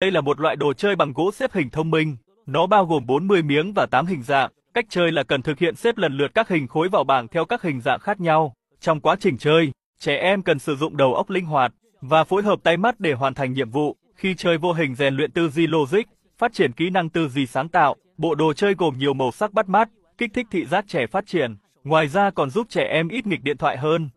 Đây là một loại đồ chơi bằng gỗ xếp hình thông minh. Nó bao gồm 40 miếng và 8 hình dạng. Cách chơi là cần thực hiện xếp lần lượt các hình khối vào bảng theo các hình dạng khác nhau. Trong quá trình chơi, trẻ em cần sử dụng đầu óc linh hoạt và phối hợp tay mắt để hoàn thành nhiệm vụ. Khi chơi vô hình rèn luyện tư duy logic, phát triển kỹ năng tư duy sáng tạo. Bộ đồ chơi gồm nhiều màu sắc bắt mắt, kích thích thị giác trẻ phát triển. Ngoài ra còn giúp trẻ em ít nghịch điện thoại hơn.